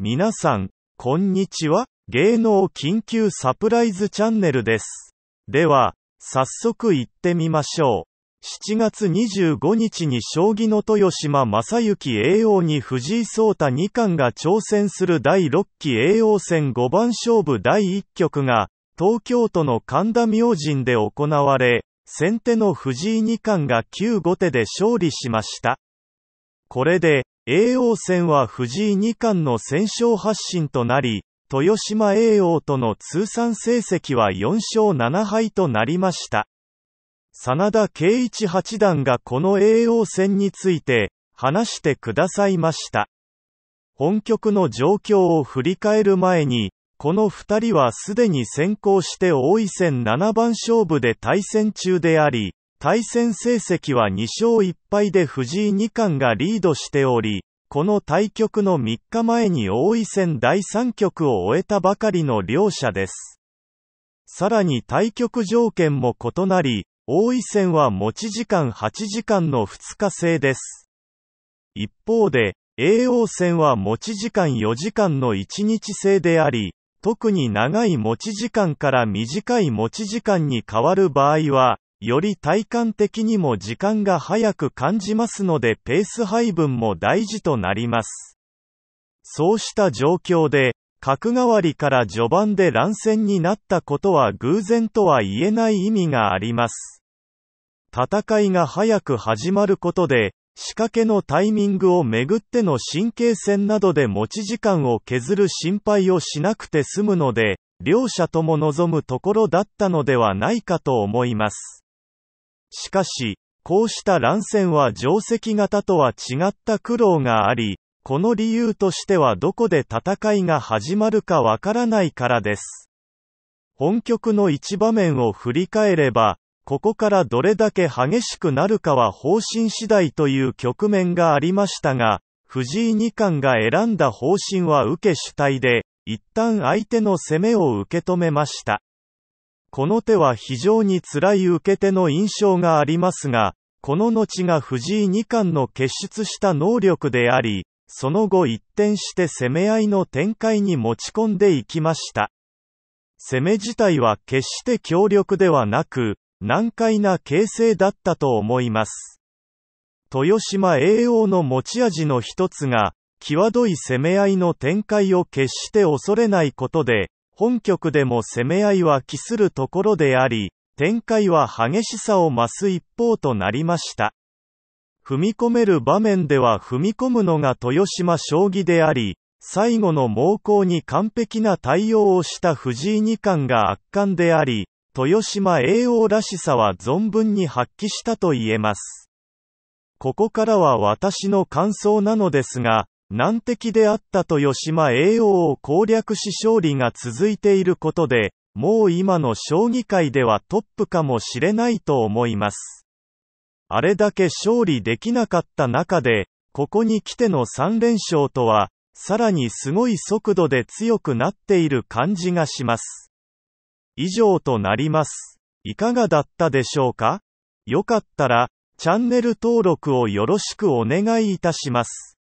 皆さん、こんにちは。芸能緊急サプライズチャンネルです。では、早速行ってみましょう。7月25日に将棋の豊島正幸叡王に藤井聡太二冠が挑戦する第6期叡王戦五番勝負第1局が、東京都の神田明神で行われ、先手の藤井二冠が9後手で勝利しました。これで、叡王戦は藤井二冠の戦勝発進となり、豊島叡王との通算成績は4勝7敗となりました。真田圭一八段がこの叡王戦について、話してくださいました。本局の状況を振り返る前に、この二人はすでに先行して王位戦七番勝負で対戦中であり、対戦成績は2勝1敗で藤井二冠がリードしており、この対局の3日前に王位戦第3局を終えたばかりの両者です。さらに対局条件も異なり、王位戦は持ち時間8時間の2日制です。一方で、叡王戦は持ち時間4時間の1日制であり、特に長い持ち時間から短い持ち時間に変わる場合は、より体感的にも時間が早く感じますのでペース配分も大事となります。そうした状況で、角換わりから序盤で乱戦になったことは偶然とは言えない意味があります。戦いが早く始まることで、仕掛けのタイミングをめぐっての神経戦などで持ち時間を削る心配をしなくて済むので、両者とも望むところだったのではないかと思います。しかし、こうした乱戦は定石型とは違った苦労があり、この理由としてはどこで戦いが始まるかわからないからです。本局の一場面を振り返れば、ここからどれだけ激しくなるかは方針次第という局面がありましたが、藤井二冠が選んだ方針は受け主体で、一旦相手の攻めを受け止めました。この手は非常に辛い受け手の印象がありますが、この後が藤井二冠の結出した能力であり、その後一転して攻め合いの展開に持ち込んでいきました。攻め自体は決して強力ではなく、難解な形勢だったと思います。豊島栄王の持ち味の一つが、際どい攻め合いの展開を決して恐れないことで、本局でも攻め合いは期するところであり、展開は激しさを増す一方となりました。踏み込める場面では踏み込むのが豊島将棋であり、最後の猛攻に完璧な対応をした藤井二冠が圧巻であり、豊島栄王らしさは存分に発揮したと言えます。ここからは私の感想なのですが、難敵であったと吉間栄王を攻略し勝利が続いていることで、もう今の将棋界ではトップかもしれないと思います。あれだけ勝利できなかった中で、ここに来ての3連勝とは、さらにすごい速度で強くなっている感じがします。以上となります。いかがだったでしょうかよかったら、チャンネル登録をよろしくお願いいたします。